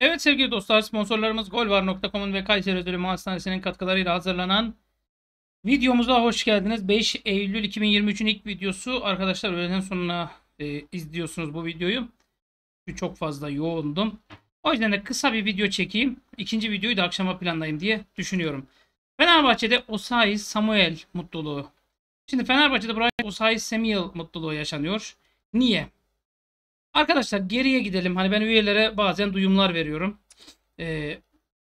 Evet sevgili dostlar sponsorlarımız golvar.com'un ve Kayseri Ödülü Hastanesi'nin katkılarıyla hazırlanan videomuza hoş geldiniz. 5 Eylül 2023'ün ilk videosu. Arkadaşlar öğleden sonuna e, izliyorsunuz bu videoyu. Çünkü çok fazla yoğundum. O yüzden de kısa bir video çekeyim. İkinci videoyu da akşama planlayayım diye düşünüyorum. Fenerbahçe'de Osayi Samuel mutluluğu. Şimdi Fenerbahçe'de Brian Osayi Samuel mutluluğu yaşanıyor. Niye? Arkadaşlar geriye gidelim. Hani ben üyelere bazen duyumlar veriyorum. Ee,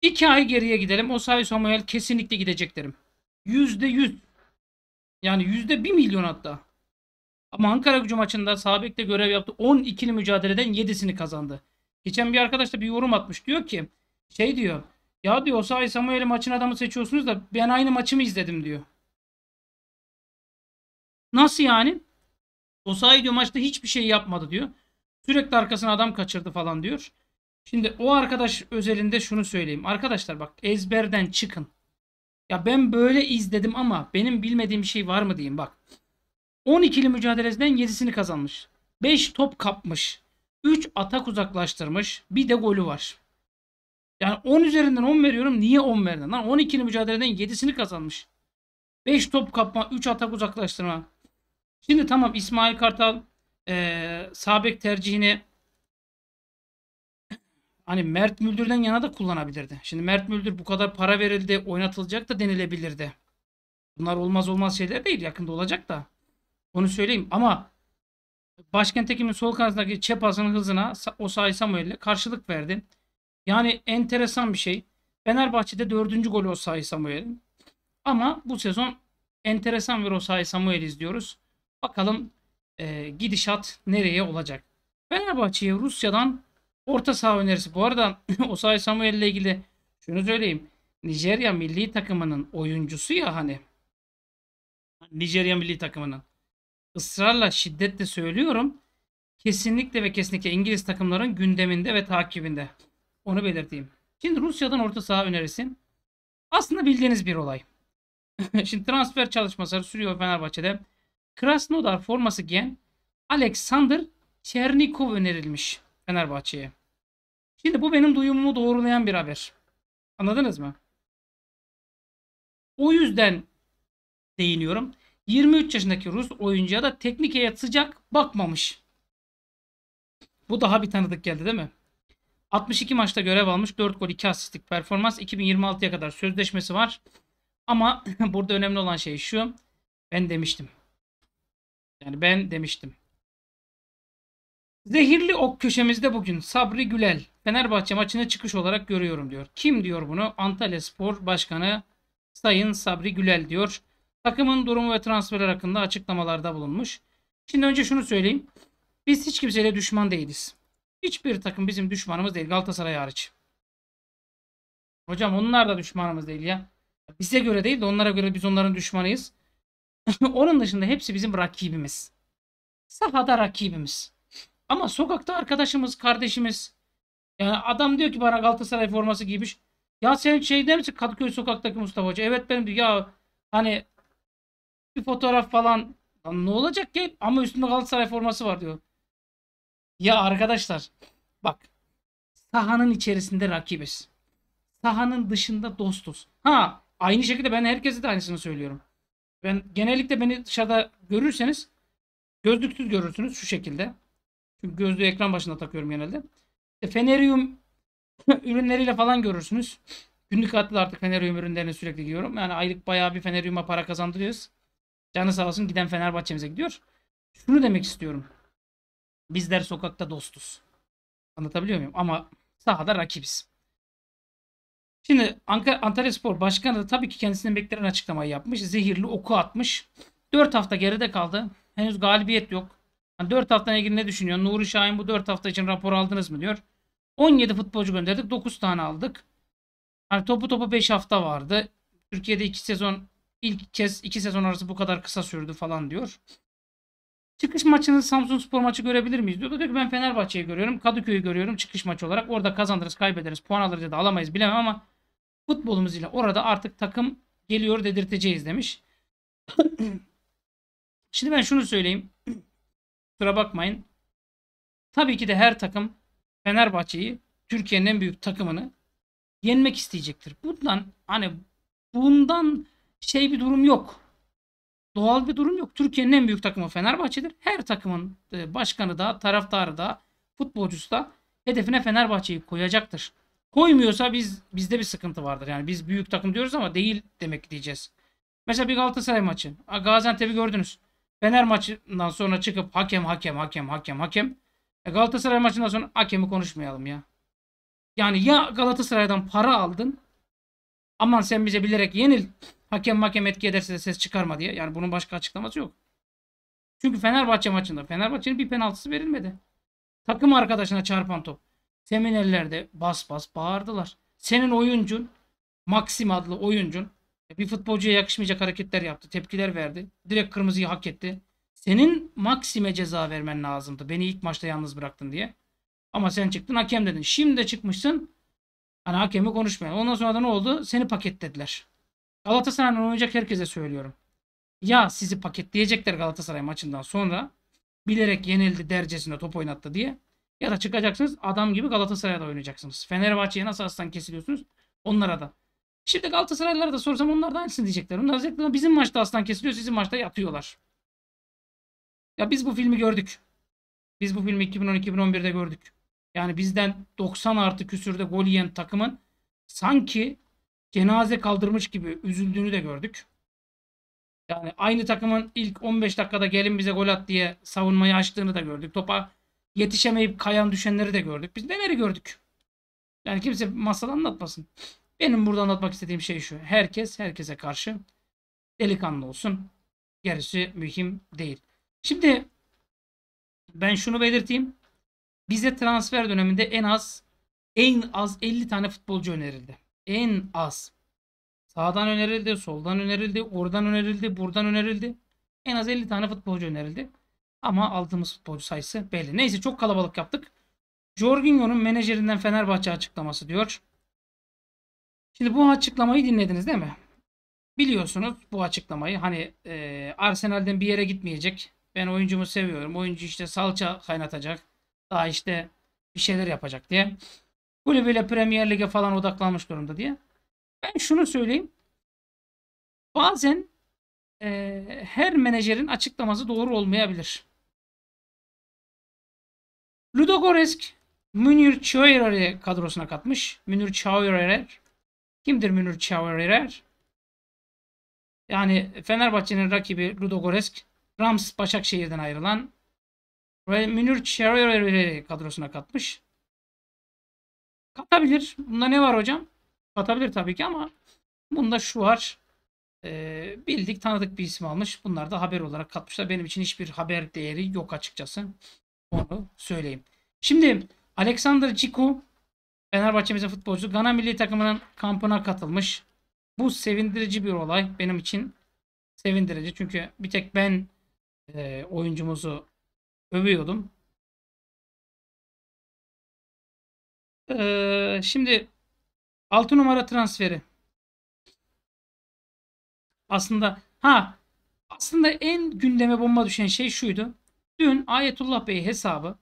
iki ay geriye gidelim. Osayi Samuel kesinlikle gidecek derim. Yüzde yüz. Yani yüzde bir milyon hatta. Ama Ankara gücü maçında Sabek'te görev yaptı. 12'li mücadeleden 7'sini kazandı. Geçen bir arkadaş da bir yorum atmış. Diyor ki şey diyor. Ya diyor Osayi Samuel maçın adamı seçiyorsunuz da ben aynı maçımı izledim diyor. Nasıl yani? Osayi diyor maçta hiçbir şey yapmadı diyor. Sürekli arkasına adam kaçırdı falan diyor. Şimdi o arkadaş özelinde şunu söyleyeyim. Arkadaşlar bak ezberden çıkın. Ya ben böyle izledim ama benim bilmediğim bir şey var mı diyeyim bak. 12'li mücadelesinden 7'sini kazanmış. 5 top kapmış. 3 atak uzaklaştırmış. Bir de golü var. Yani 10 üzerinden 10 veriyorum. Niye 10 verdin? Lan 12'li mücadeleden 7'sini kazanmış. 5 top kapma, 3 atak uzaklaştırma. Şimdi tamam İsmail Kartal e, Sabek tercihini hani Mert Müldür'den yana da kullanabilirdi. Şimdi Mert Müldür bu kadar para verildi, oynatılacak da denilebilirdi. Bunlar olmaz olmaz şeyler değil. Yakında olacak da. Onu söyleyeyim ama Başkent Ekim'in sol kanadındaki çepasının hızına Osayi Samuel'le karşılık verdi. Yani enteresan bir şey. Fenerbahçe'de dördüncü golü Osayi Samuel. Ama bu sezon enteresan bir Osayi Samuel izliyoruz. Bakalım e, gidişat nereye olacak? Fenerbahçe'ye Rusya'dan orta saha önerisi. Bu arada Osay Samuel ile ilgili şunu söyleyeyim. Nijerya milli takımının oyuncusu ya hani. Nijerya milli takımının. Israrla şiddetle söylüyorum. Kesinlikle ve kesinlikle İngiliz takımların gündeminde ve takibinde. Onu belirteyim. Şimdi Rusya'dan orta saha önerisi. Aslında bildiğiniz bir olay. Şimdi transfer çalışmaları sürüyor Fenerbahçe'de. Krasnodar forması giyen Alexander Çernikov önerilmiş Fenerbahçe'ye. Şimdi bu benim duyumumu doğrulayan bir haber. Anladınız mı? O yüzden değiniyorum. 23 yaşındaki Rus oyuncuya da teknik heyet sıcak bakmamış. Bu daha bir tanıdık geldi değil mi? 62 maçta görev almış. 4 gol 2 asistlik performans. 2026'ya kadar sözleşmesi var. Ama burada önemli olan şey şu. Ben demiştim. Yani ben demiştim. Zehirli ok köşemizde bugün Sabri Gülel Fenerbahçe maçına çıkış olarak görüyorum diyor. Kim diyor bunu? Antalya Spor Başkanı Sayın Sabri Gülel diyor. Takımın durumu ve transferler hakkında açıklamalarda bulunmuş. Şimdi önce şunu söyleyeyim. Biz hiç kimseyle düşman değiliz. Hiçbir takım bizim düşmanımız değil Galatasaray hariç. Hocam onlar da düşmanımız değil ya. Bize göre değil de onlara göre biz onların düşmanıyız. Onun dışında hepsi bizim rakibimiz. Sahada rakibimiz. Ama sokakta arkadaşımız, kardeşimiz. Yani adam diyor ki bana Galatasaray forması giymiş. Ya sen şeyde misin Kadıköy sokaktaki Mustafa Hoca? Evet benim diyor. Ya hani bir fotoğraf falan. Lan ne olacak ki? Ama üstünde Galatasaray forması var diyor. Ya arkadaşlar bak sahanın içerisinde rakibiz. Sahanın dışında dostuz. Ha aynı şekilde ben herkese de aynısını söylüyorum. Ben genellikle beni dışarıda görürseniz gözlüksüz görürsünüz şu şekilde. Çünkü gözlüğü ekran başında takıyorum genelde. İşte fenerium ürünleriyle falan görürsünüz. Günlük hayatta artık feneryum ürünlerini sürekli giyiyorum. Yani aylık bayağı bir fenerium'a para kazandırıyoruz. Canı sağ olsun giden Fenerbahçe'mize gidiyor. Şunu demek istiyorum. Bizler sokakta dostuz. Anlatabiliyor muyum? Ama sahada rakibiz. Şimdi Antalya Spor Başkanı da tabii ki kendisinden beklenen açıklamayı yapmış. Zehirli oku atmış. 4 hafta geride kaldı. Henüz galibiyet yok. Yani 4 haftaya ilgili ne düşünüyor? Nuri Şahin bu 4 hafta için rapor aldınız mı diyor. 17 futbolcu gönderdik. 9 tane aldık. Yani topu topu 5 hafta vardı. Türkiye'de 2 sezon ilk kez 2 sezon arası bu kadar kısa sürdü falan diyor. Çıkış maçını Samsun Spor maçı görebilir miyiz diyordu. Diyor ki ben Fenerbahçe'yi görüyorum. Kadıköy'ü görüyorum çıkış maçı olarak. Orada kazanırız kaybederiz. Puan alırız ya da alamayız bilemem ama futbolumuz ile orada artık takım geliyor dedirteceğiz demiş. Şimdi ben şunu söyleyeyim. Kusura bakmayın. Tabii ki de her takım Fenerbahçe'yi Türkiye'nin en büyük takımını yenmek isteyecektir. Bundan hani bundan şey bir durum yok. Doğal bir durum yok. Türkiye'nin en büyük takımı Fenerbahçe'dir. Her takımın e, başkanı da, taraftarı da, futbolcusu da hedefine Fenerbahçe'yi koyacaktır. Koymuyorsa biz bizde bir sıkıntı vardır. Yani biz büyük takım diyoruz ama değil demek diyeceğiz. Mesela bir Galatasaray maçı. Gaziantep'i gördünüz. Fener maçından sonra çıkıp hakem hakem hakem hakem hakem. E Galatasaray maçından sonra hakemi konuşmayalım ya. Yani ya Galatasaray'dan para aldın. Aman sen bize bilerek yenil. Hakem hakem etki ederse de ses çıkarma diye. Yani bunun başka açıklaması yok. Çünkü Fenerbahçe maçında Fenerbahçe'nin bir penaltısı verilmedi. Takım arkadaşına çarpan top seminerlerde bas bas bağırdılar. Senin oyuncun Maxim adlı oyuncun e, bir futbolcuya yakışmayacak hareketler yaptı. Tepkiler verdi. Direkt kırmızıyı hak etti. Senin Maxim'e ceza vermen lazımdı. Beni ilk maçta yalnız bıraktın diye. Ama sen çıktın hakem dedin. Şimdi de çıkmışsın. Hani hakemi konuşmayan. Ondan sonra da ne oldu? Seni paketlediler. Galatasaray'ın oynayacak herkese söylüyorum. Ya sizi paketleyecekler Galatasaray maçından sonra. Bilerek yenildi dercesinde top oynattı diye. Ya da çıkacaksınız adam gibi Galatasaray'da oynayacaksınız. Fenerbahçe'ye nasıl aslan kesiliyorsunuz? Onlara da. Şimdi Galatasaraylılara da sorsam onlar da aynısını diyecekler. Onlar diyecekler bizim maçta aslan kesiliyor sizin maçta yatıyorlar. Ya biz bu filmi gördük. Biz bu filmi 2010-2011'de gördük. Yani bizden 90 artı küsürde gol yiyen takımın sanki cenaze kaldırmış gibi üzüldüğünü de gördük. Yani aynı takımın ilk 15 dakikada gelin bize gol at diye savunmayı açtığını da gördük. Topa yetişemeyip kayan düşenleri de gördük. Biz neleri gördük? Yani kimse masal anlatmasın. Benim burada anlatmak istediğim şey şu. Herkes herkese karşı delikanlı olsun. Gerisi mühim değil. Şimdi ben şunu belirteyim. Bize transfer döneminde en az en az 50 tane futbolcu önerildi. En az. Sağdan önerildi, soldan önerildi, oradan önerildi, buradan önerildi. En az 50 tane futbolcu önerildi. Ama aldığımız futbolcu sayısı belli. Neyse çok kalabalık yaptık. Jorginho'nun menajerinden Fenerbahçe açıklaması diyor. Şimdi bu açıklamayı dinlediniz değil mi? Biliyorsunuz bu açıklamayı. Hani e, Arsenal'den bir yere gitmeyecek. Ben oyuncumu seviyorum. Oyuncu işte salça kaynatacak. Daha işte bir şeyler yapacak diye. Kulübüyle Premier Lig'e falan odaklanmış durumda diye. Ben şunu söyleyeyim. Bazen e, her menajerin açıklaması doğru olmayabilir. Ludogoresk Münir Çaoyer'i kadrosuna katmış. Münir Çaoyerer. Kimdir Münir Çaoyerer? Yani Fenerbahçe'nin rakibi Ludogoresk Rams Başakşehir'den ayrılan ve Münir Çaoyerer'i kadrosuna katmış. Katabilir. Bunda ne var hocam? Katabilir tabii ki ama bunda şu var. E, bildik tanıdık bir isim almış. Bunlar da haber olarak katmışlar. Benim için hiçbir haber değeri yok açıkçası. Onu söyleyeyim. Şimdi Alexander Ciku Fenerbahçe'mizin futbolcu Gana milli takımının kampına katılmış. Bu sevindirici bir olay benim için sevindirici. Çünkü bir tek ben e, oyuncumuzu övüyordum. Ee, şimdi 6 numara transferi. Aslında ha aslında en gündeme bomba düşen şey şuydu. Dün Ayetullah Bey hesabı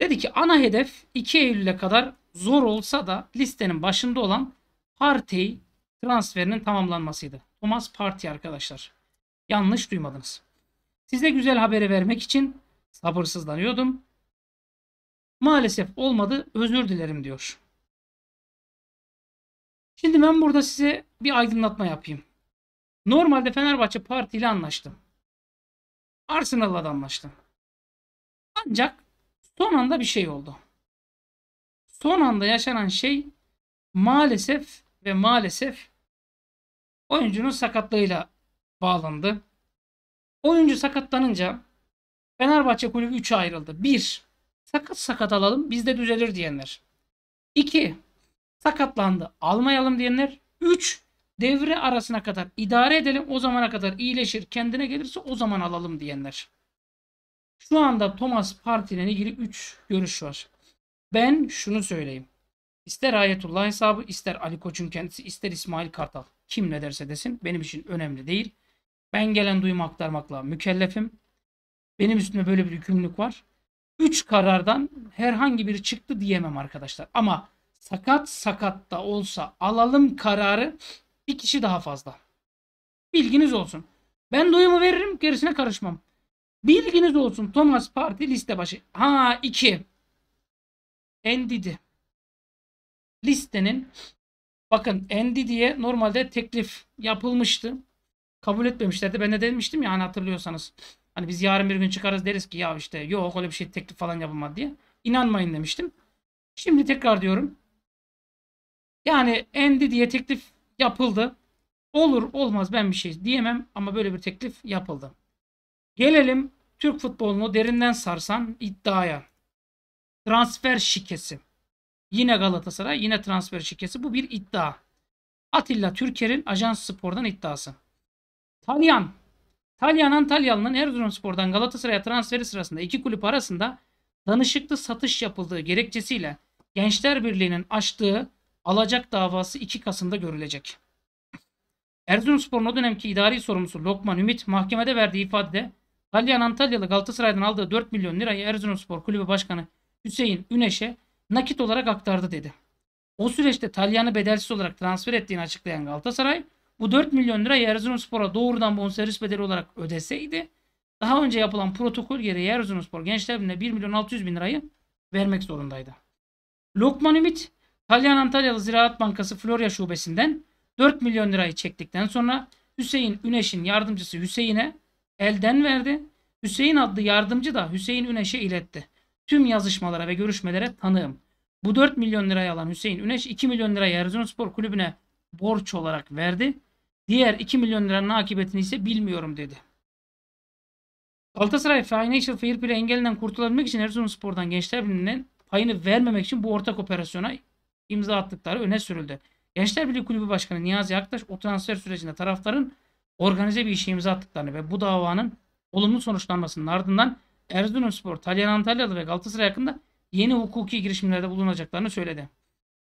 dedi ki ana hedef 2 Eylül'e kadar zor olsa da listenin başında olan Partey transferinin tamamlanmasıydı. Thomas Partey arkadaşlar. Yanlış duymadınız. Size güzel haberi vermek için sabırsızlanıyordum. Maalesef olmadı özür dilerim diyor. Şimdi ben burada size bir aydınlatma yapayım. Normalde Fenerbahçe Parti ile anlaştı. Arsenal'la da anlaştı. Ancak son anda bir şey oldu. Son anda yaşanan şey maalesef ve maalesef oyuncunun sakatlığıyla bağlandı. Oyuncu sakatlanınca Fenerbahçe kulübü 3'e ayrıldı. 1. Sakat sakat alalım bizde düzelir diyenler. 2. Sakatlandı almayalım diyenler. 3 devre arasına kadar idare edelim. O zamana kadar iyileşir, kendine gelirse o zaman alalım diyenler. Şu anda Thomas Parti ile ilgili 3 görüş var. Ben şunu söyleyeyim. İster Ayetullah hesabı, ister Ali Koç'un kendisi, ister İsmail Kartal. Kim ne derse desin benim için önemli değil. Ben gelen duyumu aktarmakla mükellefim. Benim üstüme böyle bir yükümlülük var. 3 karardan herhangi biri çıktı diyemem arkadaşlar. Ama sakat sakat da olsa alalım kararı bir kişi daha fazla. Bilginiz olsun. Ben doyumu veririm gerisine karışmam. Bilginiz olsun Thomas Parti liste başı. Ha iki. Endidi. Listenin bakın Endidi'ye normalde teklif yapılmıştı. Kabul etmemişlerdi. Ben de demiştim ya hani hatırlıyorsanız. Hani biz yarın bir gün çıkarız deriz ki ya işte yok öyle bir şey teklif falan yapılmadı diye. İnanmayın demiştim. Şimdi tekrar diyorum. Yani Endidi'ye teklif yapıldı. Olur olmaz ben bir şey diyemem ama böyle bir teklif yapıldı. Gelelim Türk futbolunu derinden sarsan iddiaya. Transfer şikesi. Yine Galatasaray, yine transfer şikesi. Bu bir iddia. Atilla Türker'in Ajans Spor'dan iddiası. Talyan. Talyan Antalyalı'nın Erzurumspor'dan Galatasaray'a transferi sırasında iki kulüp arasında danışıklı satış yapıldığı gerekçesiyle Gençler Birliği'nin açtığı alacak davası 2 Kasım'da görülecek. Erzurumspor'un o dönemki idari sorumlusu Lokman Ümit mahkemede verdiği ifadede Kalyan Antalyalı Galatasaray'dan aldığı 4 milyon lirayı Erzurumspor Kulübü Başkanı Hüseyin Üneş'e nakit olarak aktardı dedi. O süreçte Talyan'ı bedelsiz olarak transfer ettiğini açıklayan Galatasaray bu 4 milyon lirayı Erzurumspor'a doğrudan bonservis bedeli olarak ödeseydi daha önce yapılan protokol gereği Erzurumspor gençler birine 1 milyon 600 bin lirayı vermek zorundaydı. Lokman Ümit Kalyan Antalyalı Ziraat Bankası Florya Şubesi'nden 4 milyon lirayı çektikten sonra Hüseyin Üneş'in yardımcısı Hüseyin'e elden verdi. Hüseyin adlı yardımcı da Hüseyin Üneş'e iletti. Tüm yazışmalara ve görüşmelere tanığım. Bu 4 milyon lirayı alan Hüseyin Üneş 2 milyon lirayı Erzurumspor Kulübü'ne borç olarak verdi. Diğer 2 milyon liranın akıbetini ise bilmiyorum dedi. Galatasaray Financial Fair Play engelinden kurtulabilmek için Erzurumspor'dan Gençler Birliği'nin payını vermemek için bu ortak operasyona imza attıkları öne sürüldü. Gençler Birliği Kulübü Başkanı Niyazi Aktaş o transfer sürecinde taraftarın organize bir işe imza attıklarını ve bu davanın olumlu sonuçlanmasının ardından Erzurumspor, Talyan Antalyalı ve Galatasaray hakkında yeni hukuki girişimlerde bulunacaklarını söyledi.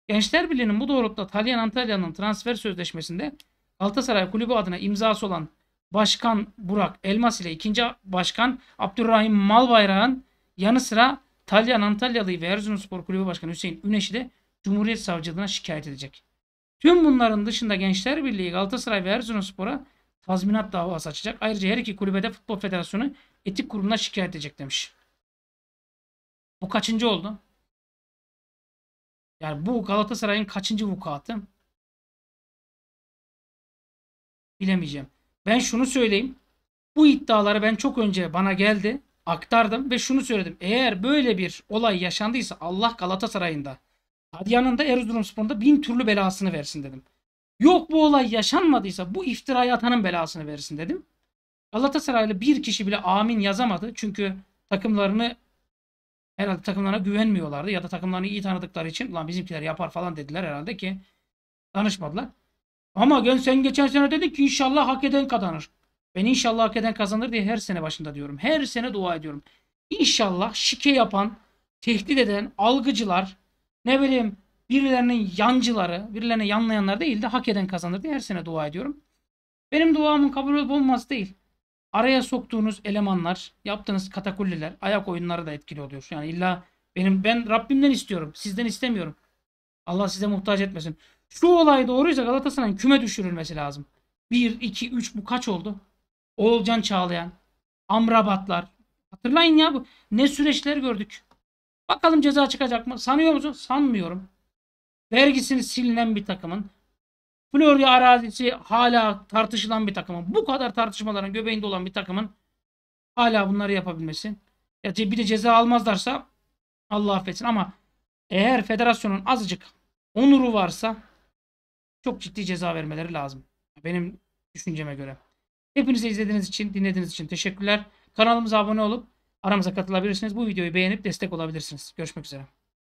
Gençler Birliği'nin bu doğrultuda Talyan Antalya'nın transfer sözleşmesinde Galatasaray Kulübü adına imzası olan Başkan Burak Elmas ile ikinci Başkan Abdurrahim Malbayrak'ın yanı sıra Talyan Antalyalı ve Erzurumspor Kulübü Başkanı Hüseyin Üneş'i de Cumhuriyet Savcılığına şikayet edecek. Tüm bunların dışında Gençler Birliği Galatasaray ve Erzurumspor'a tazminat davası açacak. Ayrıca her iki kulübede Futbol Federasyonu etik kurumuna şikayet edecek demiş. Bu kaçıncı oldu? Yani bu Galatasaray'ın kaçıncı vukuatı? Bilemeyeceğim. Ben şunu söyleyeyim. Bu iddiaları ben çok önce bana geldi. Aktardım ve şunu söyledim. Eğer böyle bir olay yaşandıysa Allah Galatasaray'ında. Hadi yanında Erzurumspor'un bin türlü belasını versin dedim. Yok bu olay yaşanmadıysa bu iftirayı atanın belasını versin dedim. Galatasaraylı bir kişi bile amin yazamadı. Çünkü takımlarını herhalde takımlarına güvenmiyorlardı ya da takımlarını iyi tanıdıkları için lan bizimkiler yapar falan dediler herhalde ki danışmadılar. Ama sen geçen sene dedin ki inşallah hak eden kazanır. Ben inşallah hak eden kazanır diye her sene başında diyorum. Her sene dua ediyorum. İnşallah şike yapan, tehdit eden algıcılar, ne bileyim birilerinin yancıları, birilerine yanlayanlar değil de hak eden kazanır diye her sene dua ediyorum. Benim duamın kabul olup olmaz değil. Araya soktuğunuz elemanlar, yaptığınız katakulliler, ayak oyunları da etkili oluyor. Yani illa benim ben Rabbimden istiyorum, sizden istemiyorum. Allah size muhtaç etmesin. Şu olay doğruysa Galatasaray'ın küme düşürülmesi lazım. 1, 2, 3 bu kaç oldu? Oğulcan Çağlayan, Amrabatlar. Hatırlayın ya bu ne süreçler gördük. Bakalım ceza çıkacak mı? Sanıyor musun? Sanmıyorum. Vergisini silinen bir takımın. Florya arazisi hala tartışılan bir takımın. Bu kadar tartışmaların göbeğinde olan bir takımın hala bunları yapabilmesi. Ya bir de ceza almazlarsa Allah affetsin ama eğer federasyonun azıcık onuru varsa çok ciddi ceza vermeleri lazım. Benim düşünceme göre. Hepinize izlediğiniz için, dinlediğiniz için teşekkürler. Kanalımıza abone olup Aramıza katılabilirsiniz. Bu videoyu beğenip destek olabilirsiniz. Görüşmek üzere.